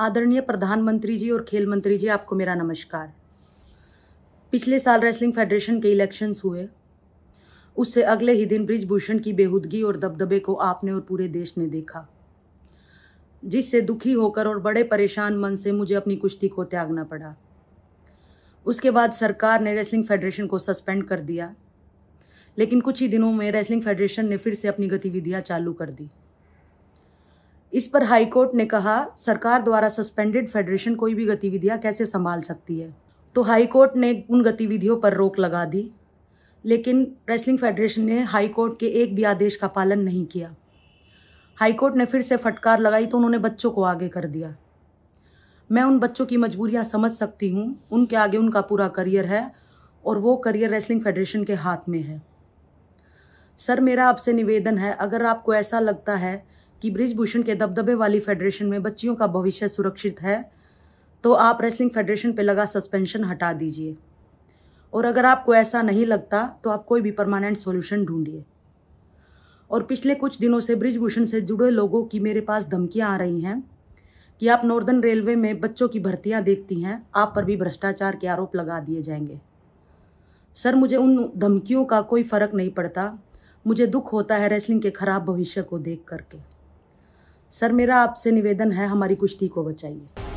आदरणीय प्रधानमंत्री जी और खेल मंत्री जी आपको मेरा नमस्कार पिछले साल रेसलिंग फेडरेशन के इलेक्शंस हुए उससे अगले ही दिन ब्रिजभूषण की बेहूदगी और दबदबे को आपने और पूरे देश ने देखा जिससे दुखी होकर और बड़े परेशान मन से मुझे अपनी कुश्ती को त्यागना पड़ा उसके बाद सरकार ने रेसलिंग फेडरेशन को सस्पेंड कर दिया लेकिन कुछ ही दिनों में रेसलिंग फेडरेशन ने फिर से अपनी गतिविधियां चालू कर दी इस पर हाईकोर्ट ने कहा सरकार द्वारा सस्पेंडेड फेडरेशन कोई भी गतिविधियां कैसे संभाल सकती है तो हाईकोर्ट ने उन गतिविधियों पर रोक लगा दी लेकिन रेसलिंग फेडरेशन ने हाईकोर्ट के एक भी आदेश का पालन नहीं किया हाईकोर्ट ने फिर से फटकार लगाई तो उन्होंने बच्चों को आगे कर दिया मैं उन बच्चों की मजबूरियाँ समझ सकती हूँ उनके आगे उनका पूरा करियर है और वो करियर रेसलिंग फेडरेशन के हाथ में है सर मेरा आपसे निवेदन है अगर आपको ऐसा लगता है कि ब्रिजभूषण के दबदबे वाली फेडरेशन में बच्चियों का भविष्य सुरक्षित है तो आप रेसलिंग फेडरेशन पर लगा सस्पेंशन हटा दीजिए और अगर आपको ऐसा नहीं लगता तो आप कोई भी परमानेंट सॉल्यूशन ढूंढिए और पिछले कुछ दिनों से ब्रिजभूषण से जुड़े लोगों की मेरे पास धमकियाँ आ रही हैं कि आप नॉर्दर्न रेलवे में बच्चों की भर्तियाँ देखती हैं आप पर भी भ्रष्टाचार के आरोप लगा दिए जाएंगे सर मुझे उन धमकियों का कोई फ़र्क नहीं पड़ता मुझे दुख होता है रेसलिंग के ख़राब भविष्य को देख करके सर मेरा आपसे निवेदन है हमारी कुश्ती को बचाइए